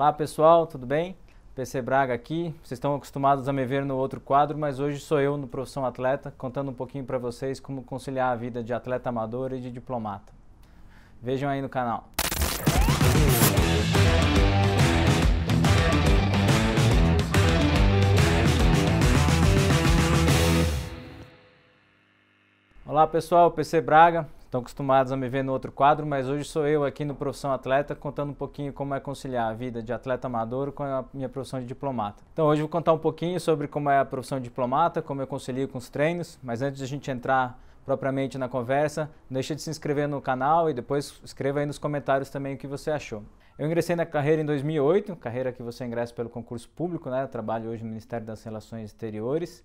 Olá pessoal, tudo bem? PC Braga aqui. Vocês estão acostumados a me ver no outro quadro, mas hoje sou eu no Profissão Atleta, contando um pouquinho para vocês como conciliar a vida de atleta amador e de diplomata. Vejam aí no canal. Olá pessoal, PC Braga estão acostumados a me ver no outro quadro, mas hoje sou eu aqui no Profissão Atleta contando um pouquinho como é conciliar a vida de atleta amador com a minha profissão de diplomata. Então hoje vou contar um pouquinho sobre como é a profissão de diplomata, como eu concilio com os treinos, mas antes de a gente entrar propriamente na conversa, não deixa de se inscrever no canal e depois escreva aí nos comentários também o que você achou. Eu ingressei na carreira em 2008, carreira que você ingressa pelo concurso público, né? Eu trabalho hoje no Ministério das Relações Exteriores.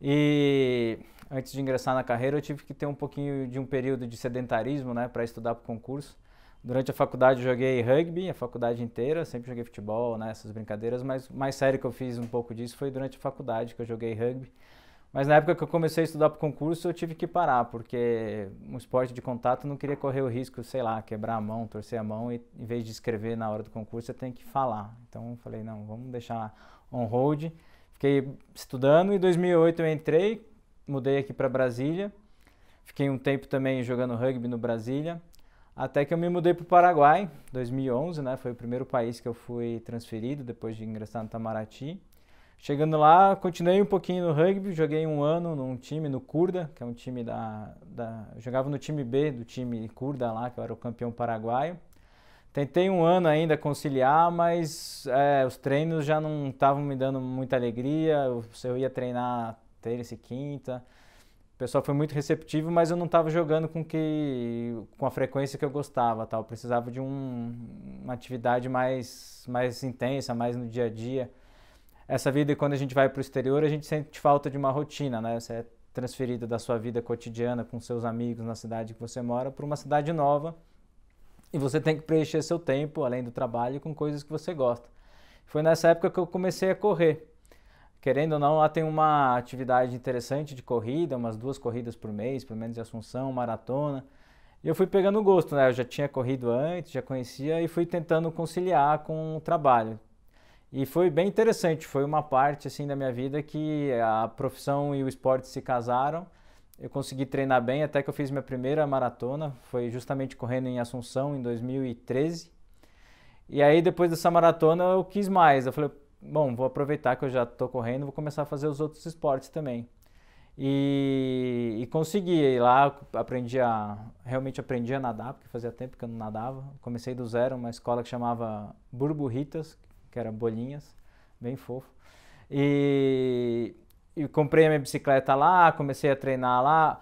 E antes de ingressar na carreira, eu tive que ter um pouquinho de um período de sedentarismo, né, para estudar para o concurso. Durante a faculdade joguei rugby, a faculdade inteira, sempre joguei futebol, né, essas brincadeiras, mas mais sério que eu fiz um pouco disso foi durante a faculdade que eu joguei rugby. Mas na época que eu comecei a estudar para o concurso, eu tive que parar, porque um esporte de contato não queria correr o risco, sei lá, quebrar a mão, torcer a mão, e em vez de escrever na hora do concurso, você tem que falar. Então eu falei, não, vamos deixar on hold. Fiquei estudando. Em 2008 eu entrei, mudei aqui para Brasília. Fiquei um tempo também jogando rugby no Brasília. Até que eu me mudei para o Paraguai, 2011, né? Foi o primeiro país que eu fui transferido depois de ingressar no Tamaraty. Chegando lá, continuei um pouquinho no rugby, joguei um ano num time no Curda que é um time da, da. Eu jogava no time B do time Curda lá, que eu era o campeão paraguaio. Tentei um ano ainda conciliar, mas é, os treinos já não estavam me dando muita alegria. Eu, eu ia treinar terça e quinta. O pessoal foi muito receptivo, mas eu não estava jogando com que com a frequência que eu gostava, tal. Eu precisava de um, uma atividade mais mais intensa, mais no dia a dia. Essa vida quando a gente vai para o exterior, a gente sente falta de uma rotina, né? Você é transferido da sua vida cotidiana com seus amigos na cidade que você mora para uma cidade nova e você tem que preencher seu tempo, além do trabalho, com coisas que você gosta. Foi nessa época que eu comecei a correr. Querendo ou não, lá tem uma atividade interessante de corrida, umas duas corridas por mês, pelo menos de Assunção, maratona. E eu fui pegando gosto, né? Eu já tinha corrido antes, já conhecia e fui tentando conciliar com o trabalho. E foi bem interessante, foi uma parte assim da minha vida que a profissão e o esporte se casaram eu consegui treinar bem até que eu fiz minha primeira maratona, foi justamente correndo em Assunção em 2013. E aí depois dessa maratona eu quis mais, eu falei, bom, vou aproveitar que eu já estou correndo, vou começar a fazer os outros esportes também. E, e consegui, e lá aprendi a, realmente aprendi a nadar, porque fazia tempo que eu não nadava. Comecei do zero, uma escola que chamava Burburritas, que era bolinhas, bem fofo. E e comprei a minha bicicleta lá, comecei a treinar lá.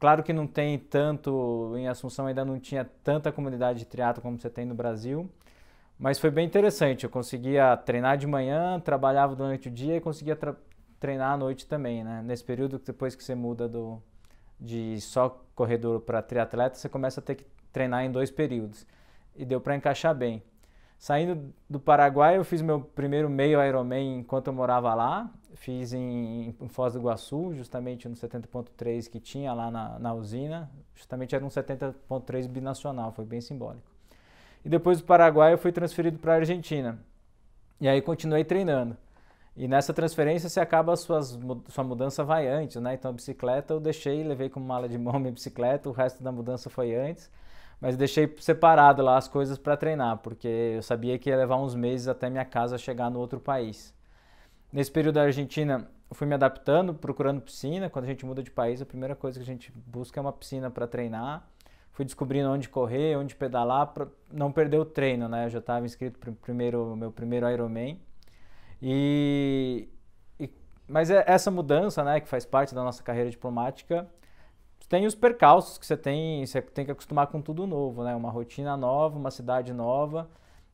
Claro que não tem tanto, em Assunção ainda não tinha tanta comunidade de triatlo como você tem no Brasil, mas foi bem interessante. Eu conseguia treinar de manhã, trabalhava durante o dia e conseguia treinar à noite também, né? Nesse período depois que você muda do de só corredor para triatleta, você começa a ter que treinar em dois períodos e deu para encaixar bem. Saindo do Paraguai, eu fiz meu primeiro meio Ironman enquanto eu morava lá. Fiz em, em Foz do Iguaçu, justamente no 70.3 que tinha lá na, na usina. Justamente era um 70.3 binacional, foi bem simbólico. E depois do Paraguai eu fui transferido para a Argentina. E aí continuei treinando. E nessa transferência você acaba suas, sua mudança vai antes, né? Então a bicicleta eu deixei, levei como mala de mão minha bicicleta, o resto da mudança foi antes mas deixei separado lá as coisas para treinar, porque eu sabia que ia levar uns meses até minha casa chegar no outro país. Nesse período da Argentina, fui me adaptando, procurando piscina. Quando a gente muda de país, a primeira coisa que a gente busca é uma piscina para treinar. Fui descobrindo onde correr, onde pedalar, para não perder o treino, né? Eu já estava inscrito para primeiro meu primeiro Ironman. E, e mas é essa mudança, né, que faz parte da nossa carreira diplomática, tem os percalços que você tem, você tem que acostumar com tudo novo, né? Uma rotina nova, uma cidade nova.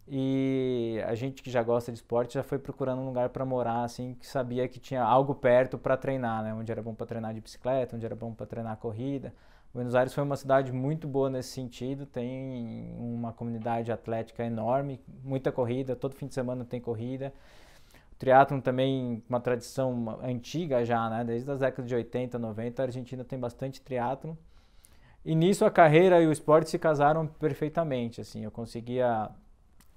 E a gente que já gosta de esporte já foi procurando um lugar para morar, assim, que sabia que tinha algo perto para treinar, né? Onde era bom para treinar de bicicleta, onde era bom para treinar corrida. Buenos Aires foi uma cidade muito boa nesse sentido, tem uma comunidade atlética enorme, muita corrida, todo fim de semana tem corrida triatlon também uma tradição antiga já, né? Desde as décadas de 80, 90, a Argentina tem bastante triatlon. E nisso a carreira e o esporte se casaram perfeitamente, assim. Eu conseguia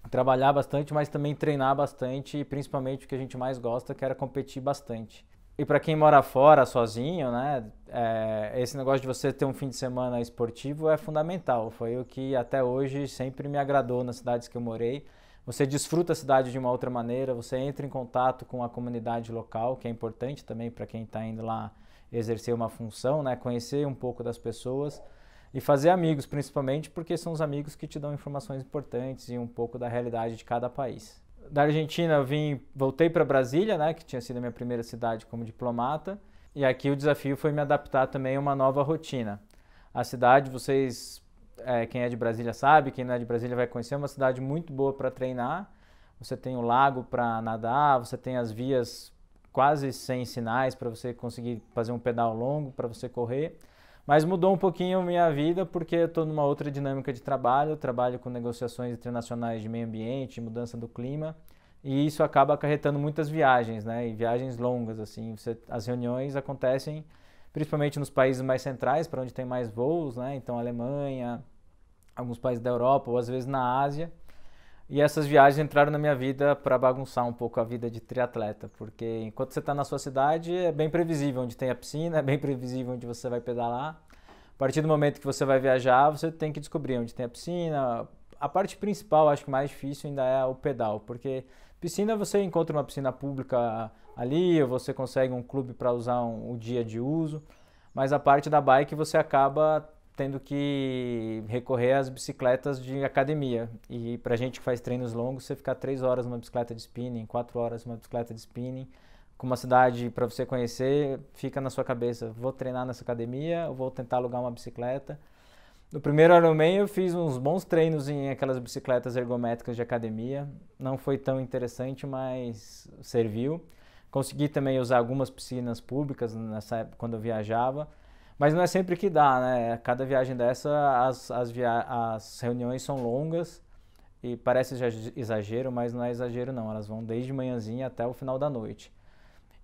trabalhar bastante, mas também treinar bastante e principalmente o que a gente mais gosta, que era competir bastante. E para quem mora fora sozinho, né, é, esse negócio de você ter um fim de semana esportivo é fundamental. Foi o que até hoje sempre me agradou nas cidades que eu morei você desfruta a cidade de uma outra maneira, você entra em contato com a comunidade local, que é importante também para quem está indo lá exercer uma função, né? conhecer um pouco das pessoas e fazer amigos, principalmente porque são os amigos que te dão informações importantes e um pouco da realidade de cada país. Da Argentina, vim, voltei para Brasília, né, que tinha sido a minha primeira cidade como diplomata, e aqui o desafio foi me adaptar também a uma nova rotina. A cidade, vocês é, quem é de Brasília sabe, quem não é de Brasília vai conhecer, é uma cidade muito boa para treinar. Você tem o lago para nadar, você tem as vias quase sem sinais para você conseguir fazer um pedal longo, para você correr. Mas mudou um pouquinho minha vida porque eu estou numa outra dinâmica de trabalho. Eu trabalho com negociações internacionais de meio ambiente, mudança do clima. E isso acaba acarretando muitas viagens, né? E viagens longas, assim. Você, as reuniões acontecem principalmente nos países mais centrais, para onde tem mais voos, né? Então, Alemanha, alguns países da Europa, ou às vezes na Ásia. E essas viagens entraram na minha vida para bagunçar um pouco a vida de triatleta, porque enquanto você está na sua cidade, é bem previsível onde tem a piscina, é bem previsível onde você vai pedalar. A partir do momento que você vai viajar, você tem que descobrir onde tem a piscina. A parte principal, acho que mais difícil ainda é o pedal, porque piscina você encontra uma piscina pública ali, ou você consegue um clube para usar um, o dia de uso. Mas a parte da bike você acaba tendo que recorrer às bicicletas de academia. E para gente que faz treinos longos, você ficar três horas numa bicicleta de spinning, quatro horas numa bicicleta de spinning, com uma cidade para você conhecer, fica na sua cabeça: vou treinar nessa academia, vou tentar alugar uma bicicleta. No primeiro Ironman eu fiz uns bons treinos em aquelas bicicletas ergométricas de academia. Não foi tão interessante, mas serviu. Consegui também usar algumas piscinas públicas nessa época, quando eu viajava. Mas não é sempre que dá, né? Cada viagem dessa, as, as, via as reuniões são longas e parece exagero, mas não é exagero não. Elas vão desde manhãzinha até o final da noite.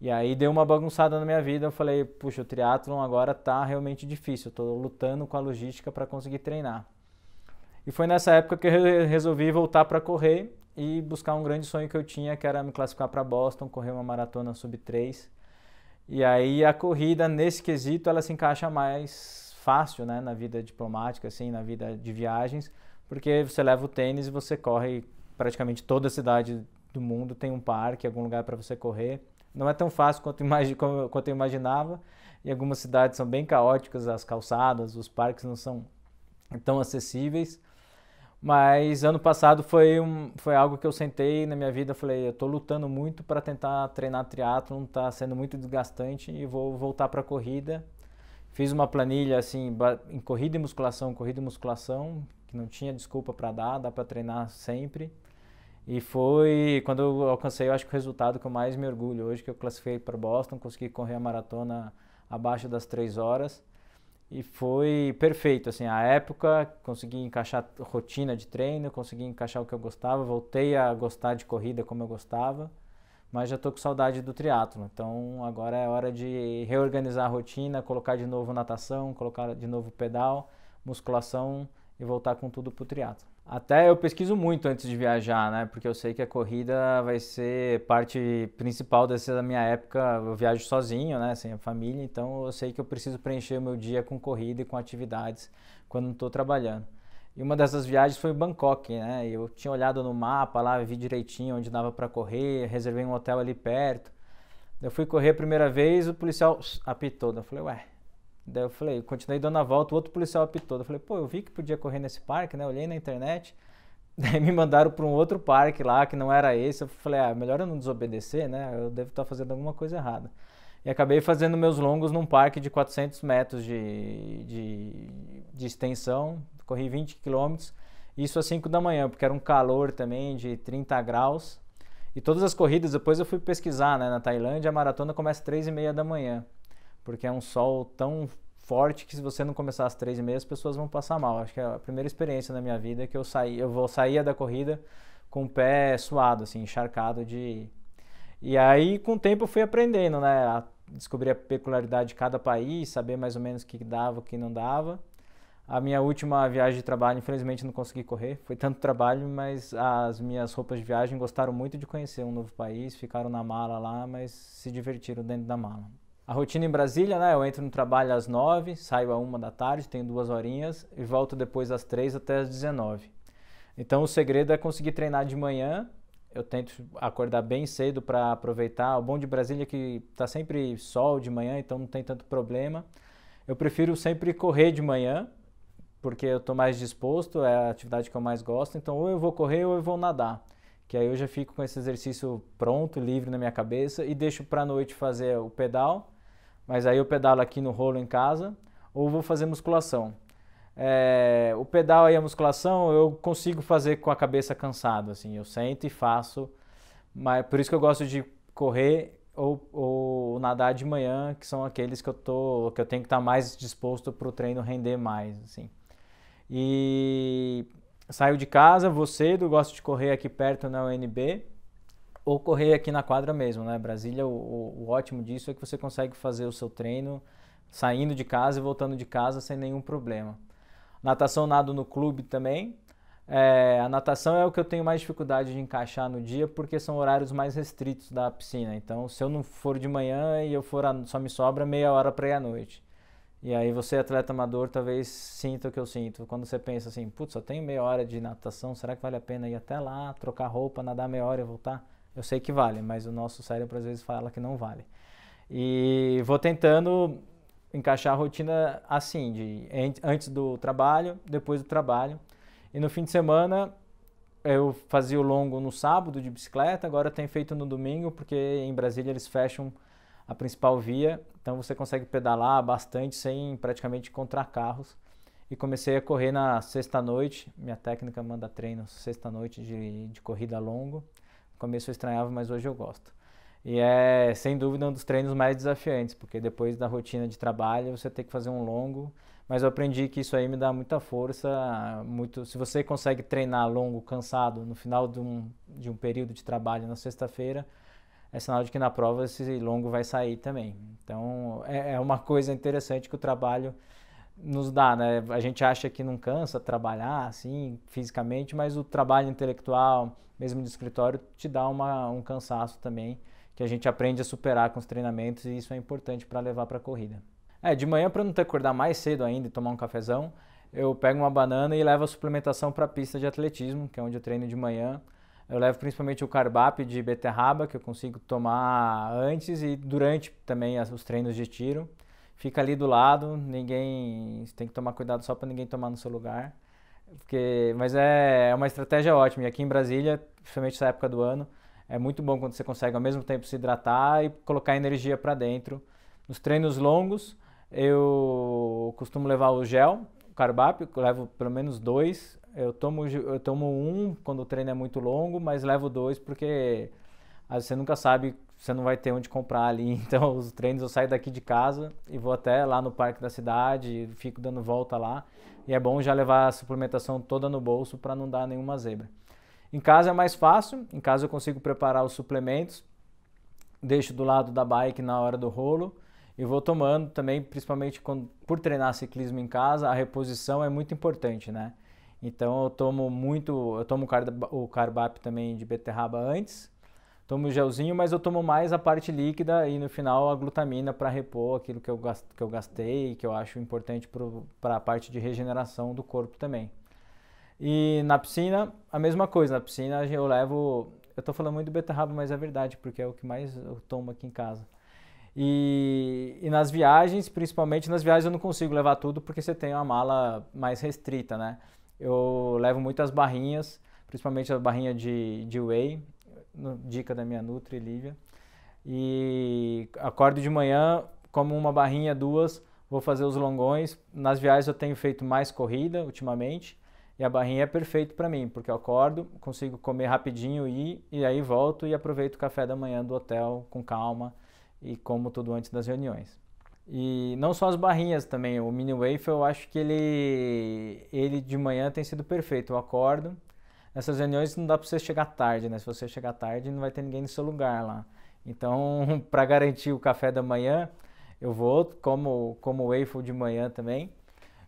E aí deu uma bagunçada na minha vida. Eu falei, puxa, o triatlon agora tá realmente difícil. Estou lutando com a logística para conseguir treinar. E foi nessa época que eu resolvi voltar para correr e buscar um grande sonho que eu tinha, que era me classificar para Boston, correr uma maratona sub 3. E aí a corrida nesse quesito ela se encaixa mais fácil, né, na vida diplomática assim, na vida de viagens, porque você leva o tênis e você corre praticamente toda a cidade do mundo tem um parque, algum lugar para você correr. Não é tão fácil quanto, imagi quanto eu imaginava. E algumas cidades são bem caóticas, as calçadas, os parques não são tão acessíveis. Mas ano passado foi, um, foi algo que eu sentei na minha vida, falei, eu estou lutando muito para tentar treinar triatlon, está sendo muito desgastante e vou voltar para a corrida. Fiz uma planilha assim, em corrida e musculação, corrida e musculação, que não tinha desculpa para dar, dá para treinar sempre. E foi quando eu alcancei, eu acho que o resultado que eu mais me orgulho hoje, que eu classifiquei para Boston, consegui correr a maratona abaixo das três horas e foi perfeito, assim, a época, consegui encaixar rotina de treino, consegui encaixar o que eu gostava, voltei a gostar de corrida como eu gostava, mas já estou com saudade do triatlo. Então, agora é hora de reorganizar a rotina, colocar de novo natação, colocar de novo pedal, musculação, e voltar com tudo pro triatlo. Até eu pesquiso muito antes de viajar, né? Porque eu sei que a corrida vai ser parte principal dessa minha época. Eu viajo sozinho, né? Sem a família, então eu sei que eu preciso preencher o meu dia com corrida e com atividades quando não estou trabalhando. E uma dessas viagens foi em Bangkok, né? Eu tinha olhado no mapa lá, vi direitinho onde dava para correr, reservei um hotel ali perto. Eu fui correr a primeira vez, o policial apitou. Eu falei, ué, Daí eu falei, continuei dando a volta, o outro policial apitou. Eu falei, pô, eu vi que podia correr nesse parque, né? Olhei na internet. Daí me mandaram para um outro parque lá, que não era esse. Eu falei, ah, melhor eu não desobedecer, né? Eu devo estar tá fazendo alguma coisa errada. E acabei fazendo meus longos num parque de 400 metros de, de, de extensão. Corri 20 quilômetros. Isso às 5 da manhã, porque era um calor também de 30 graus. E todas as corridas, depois eu fui pesquisar, né? Na Tailândia, a maratona começa às 3 e meia da manhã porque é um sol tão forte que se você não começar às três e meia as pessoas vão passar mal. Acho que é a primeira experiência na minha vida que eu saí, eu vou saía da corrida com o pé suado, assim, encharcado de. E aí com o tempo eu fui aprendendo, né? A descobrir a peculiaridade de cada país, saber mais ou menos o que dava, o que não dava. A minha última viagem de trabalho, infelizmente não consegui correr, foi tanto trabalho, mas as minhas roupas de viagem gostaram muito de conhecer um novo país, ficaram na mala lá, mas se divertiram dentro da mala. A rotina em Brasília, né? Eu entro no trabalho às 9, saio à 1 da tarde, tenho duas horinhas e volto depois às 3 até às 19. Então o segredo é conseguir treinar de manhã. Eu tento acordar bem cedo para aproveitar. O bom de Brasília é que tá sempre sol de manhã, então não tem tanto problema. Eu prefiro sempre correr de manhã, porque eu estou mais disposto, é a atividade que eu mais gosto. Então ou eu vou correr ou eu vou nadar que aí eu já fico com esse exercício pronto, livre na minha cabeça e deixo para noite fazer o pedal, mas aí eu pedalo aqui no rolo em casa ou vou fazer musculação. É, o pedal e a musculação eu consigo fazer com a cabeça cansada, assim, eu sento e faço, mas por isso que eu gosto de correr ou, ou nadar de manhã, que são aqueles que eu tô, que eu tenho que estar tá mais disposto para o treino render mais, assim. E saiu de casa, você do gosto de correr aqui perto na UNB ou correr aqui na quadra mesmo, né? Brasília, o, o, o ótimo disso é que você consegue fazer o seu treino saindo de casa e voltando de casa sem nenhum problema. Natação nado no clube também. É, a natação é o que eu tenho mais dificuldade de encaixar no dia porque são horários mais restritos da piscina. Então, se eu não for de manhã e eu for a, só me sobra meia hora para ir à noite. E aí você, atleta amador, talvez sinta o que eu sinto. Quando você pensa assim, putz, só tenho meia hora de natação, será que vale a pena ir até lá, trocar roupa, nadar meia hora e voltar? Eu sei que vale, mas o nosso cérebro às vezes fala que não vale. E vou tentando encaixar a rotina assim, de antes do trabalho, depois do trabalho. E no fim de semana eu fazia o longo no sábado de bicicleta, agora tem feito no domingo, porque em Brasília eles fecham a principal via, então você consegue pedalar bastante sem praticamente encontrar carros. E comecei a correr na sexta-noite, minha técnica manda treino sexta-noite de, de corrida longo. No começo eu estranhava, mas hoje eu gosto. E é, sem dúvida, um dos treinos mais desafiantes, porque depois da rotina de trabalho você tem que fazer um longo. Mas eu aprendi que isso aí me dá muita força. muito Se você consegue treinar longo, cansado, no final de um, de um período de trabalho na sexta-feira, é sinal de que na prova esse longo vai sair também. Então é, é uma coisa interessante que o trabalho nos dá, né? A gente acha que não cansa trabalhar assim fisicamente, mas o trabalho intelectual, mesmo de escritório, te dá uma, um cansaço também que a gente aprende a superar com os treinamentos e isso é importante para levar para a corrida. É, de manhã para não ter que acordar mais cedo ainda e tomar um cafezão, eu pego uma banana e levo a suplementação para a pista de atletismo, que é onde eu treino de manhã. Eu levo principalmente o carbap de beterraba, que eu consigo tomar antes e durante também os treinos de tiro. Fica ali do lado, ninguém tem que tomar cuidado só para ninguém tomar no seu lugar. Porque, mas é, é uma estratégia ótima. E aqui em Brasília, principalmente essa época do ano, é muito bom quando você consegue ao mesmo tempo se hidratar e colocar energia para dentro. Nos treinos longos, eu costumo levar o gel, o carbap, levo pelo menos dois eu tomo, eu tomo um quando o treino é muito longo, mas levo dois porque às vezes você nunca sabe, você não vai ter onde comprar ali. Então, os treinos eu saio daqui de casa e vou até lá no parque da cidade, fico dando volta lá. E é bom já levar a suplementação toda no bolso para não dar nenhuma zebra. Em casa é mais fácil, em casa eu consigo preparar os suplementos, deixo do lado da bike na hora do rolo e vou tomando também, principalmente quando, por treinar ciclismo em casa, a reposição é muito importante, né? Então eu tomo muito, eu tomo o carbap também de beterraba antes, tomo o gelzinho, mas eu tomo mais a parte líquida e no final a glutamina para repor aquilo que eu, que eu gastei, que eu acho importante para a parte de regeneração do corpo também. E na piscina, a mesma coisa, na piscina eu levo, eu estou falando muito de beterraba, mas é verdade, porque é o que mais eu tomo aqui em casa. E, e, nas viagens, principalmente nas viagens, eu não consigo levar tudo porque você tem uma mala mais restrita, né? eu levo muitas barrinhas, principalmente a barrinha de, de whey, dica da minha Nutri, Lívia. E acordo de manhã, como uma barrinha, duas, vou fazer os longões. Nas viagens eu tenho feito mais corrida ultimamente. E a barrinha é perfeito para mim, porque eu acordo, consigo comer rapidinho e, e aí volto e aproveito o café da manhã do hotel com calma e como tudo antes das reuniões. E não só as barrinhas também, o mini wafer eu acho que ele, ele de manhã tem sido perfeito. Eu acordo, nessas reuniões não dá para você chegar tarde, né? Se você chegar tarde não vai ter ninguém no seu lugar lá. Então, para garantir o café da manhã, eu vou como como wafer de manhã também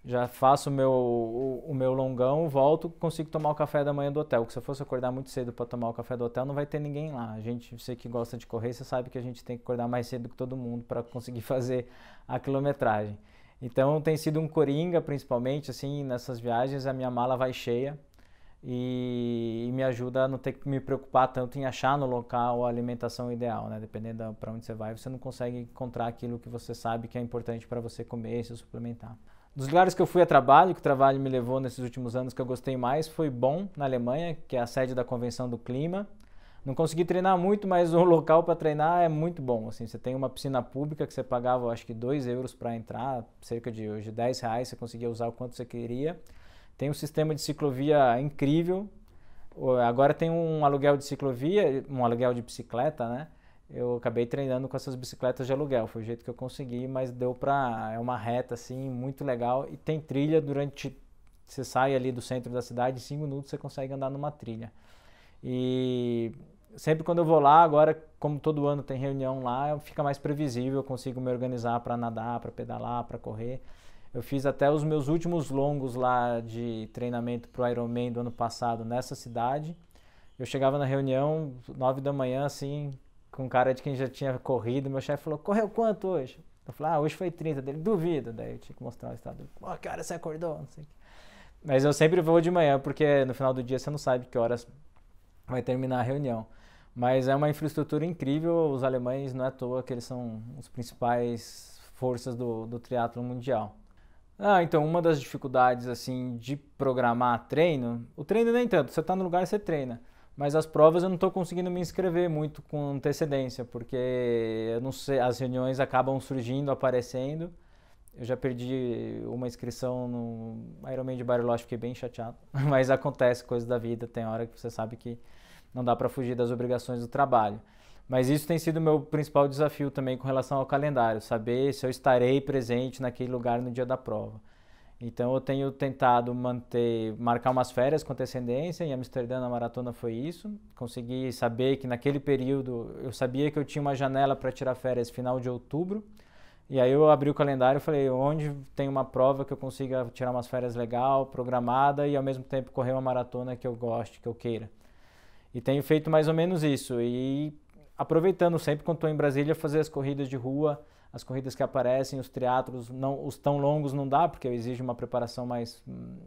já faço o meu, o, o, meu longão, volto, consigo tomar o café da manhã do hotel. Porque se eu fosse acordar muito cedo para tomar o café do hotel, não vai ter ninguém lá. A gente, você que gosta de correr, você sabe que a gente tem que acordar mais cedo que todo mundo para conseguir fazer a quilometragem. Então tem sido um coringa, principalmente assim nessas viagens, a minha mala vai cheia e, e me ajuda a não ter que me preocupar tanto em achar no local a alimentação ideal, né? Dependendo para onde você vai, você não consegue encontrar aquilo que você sabe que é importante para você comer e se suplementar. Dos lugares que eu fui a trabalho, que o trabalho me levou nesses últimos anos que eu gostei mais, foi Bonn, na Alemanha, que é a sede da Convenção do Clima. Não consegui treinar muito, mas o local para treinar é muito bom. Assim, você tem uma piscina pública que você pagava, acho que 2 euros para entrar, cerca de hoje 10 reais, você conseguia usar o quanto você queria. Tem um sistema de ciclovia incrível. Agora tem um aluguel de ciclovia, um aluguel de bicicleta, né? eu acabei treinando com essas bicicletas de aluguel. Foi o jeito que eu consegui, mas deu pra. É uma reta assim, muito legal. E tem trilha durante. Você sai ali do centro da cidade, em 5 minutos você consegue andar numa trilha. E sempre quando eu vou lá, agora, como todo ano tem reunião lá, fica mais previsível, eu consigo me organizar para nadar, para pedalar, para correr. Eu fiz até os meus últimos longos lá de treinamento para Ironman do ano passado nessa cidade. Eu chegava na reunião, 9 da manhã, assim, com cara de quem já tinha corrido. Meu chefe falou: correu quanto hoje? Eu falei: ah, hoje foi 30 dele, duvido. Daí eu tinha que mostrar o estado. Pô, oh, que hora você acordou? Não sei o que. Mas eu sempre vou de manhã, porque no final do dia você não sabe que horas vai terminar a reunião. Mas é uma infraestrutura incrível, os alemães não é à toa que eles são os principais forças do, do triatlo mundial. Ah, então uma das dificuldades assim de programar treino, o treino nem tanto, você está no lugar e você treina mas as provas eu não estou conseguindo me inscrever muito com antecedência, porque eu não sei, as reuniões acabam surgindo, aparecendo. Eu já perdi uma inscrição no Ironman de Bariloche, fiquei bem chateado. Mas acontece, coisa da vida, tem hora que você sabe que não dá para fugir das obrigações do trabalho. Mas isso tem sido meu principal desafio também com relação ao calendário, saber se eu estarei presente naquele lugar no dia da prova. Então eu tenho tentado manter, marcar umas férias com antecedência, em Amsterdã na maratona foi isso. Consegui saber que naquele período eu sabia que eu tinha uma janela para tirar férias final de outubro. E aí eu abri o calendário e falei, onde tem uma prova que eu consiga tirar umas férias legal, programada e ao mesmo tempo correr uma maratona que eu goste, que eu queira. E tenho feito mais ou menos isso e aproveitando sempre quando estou em Brasília fazer as corridas de rua, as corridas que aparecem, os teatros não, os tão longos não dá, porque exige uma preparação mais,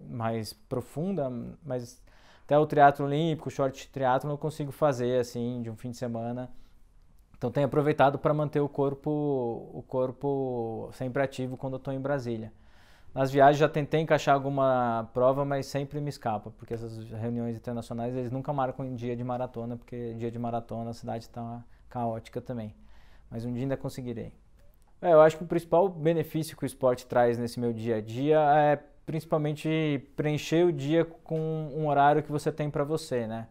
mais profunda, mas até o triatlo olímpico, short triatlo eu consigo fazer assim de um fim de semana. Então tenho aproveitado para manter o corpo o corpo sempre ativo quando estou em Brasília. Nas viagens já tentei encaixar alguma prova, mas sempre me escapa, porque essas reuniões internacionais eles nunca marcam em dia de maratona, porque dia de maratona a cidade está caótica também. Mas um dia ainda conseguirei. É, eu acho que o principal benefício que o esporte traz nesse meu dia a dia é principalmente preencher o dia com um horário que você tem para você, né?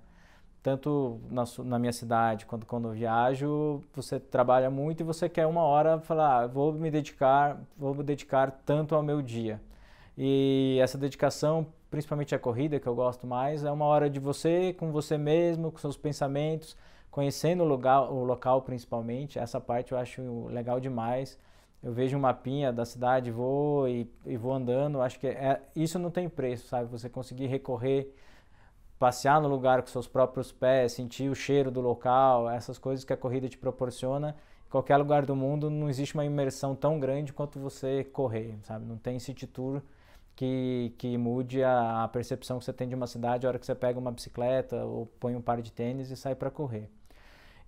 Tanto na, na, minha cidade quanto quando eu viajo, você trabalha muito e você quer uma hora falar, ah, vou me dedicar, vou me dedicar tanto ao meu dia. E essa dedicação, principalmente a corrida que eu gosto mais, é uma hora de você com você mesmo, com seus pensamentos conhecendo o, lugar, o local principalmente, essa parte eu acho legal demais. Eu vejo um mapinha da cidade, vou e, e vou andando. Acho que é, isso não tem preço, sabe? Você conseguir recorrer, passear no lugar com seus próprios pés, sentir o cheiro do local, essas coisas que a corrida te proporciona. Em qualquer lugar do mundo não existe uma imersão tão grande quanto você correr, sabe? Não tem city tour que, que, mude a, a, percepção que você tem de uma cidade a hora que você pega uma bicicleta ou põe um par de tênis e sai para correr.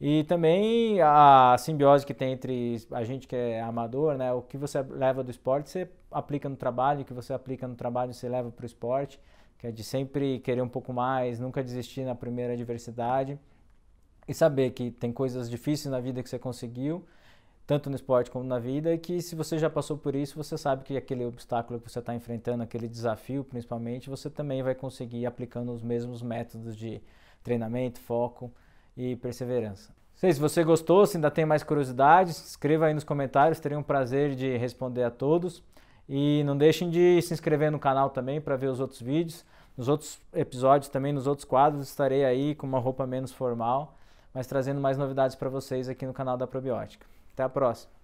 E também a simbiose que tem entre a gente que é amador, né? O que você leva do esporte, você aplica no trabalho, o que você aplica no trabalho, você leva para o esporte, que é de sempre querer um pouco mais, nunca desistir na primeira adversidade e saber que tem coisas difíceis na vida que você conseguiu, tanto no esporte como na vida, e que se você já passou por isso, você sabe que aquele obstáculo que você está enfrentando, aquele desafio principalmente, você também vai conseguir aplicando os mesmos métodos de treinamento, foco e perseverança. Não sei se você gostou, se ainda tem mais curiosidades, escreva aí nos comentários, teria um prazer de responder a todos. E não deixem de se inscrever no canal também para ver os outros vídeos. Nos outros episódios também, nos outros quadros, estarei aí com uma roupa menos formal, mas trazendo mais novidades para vocês aqui no canal da Probiótica. Até a próxima!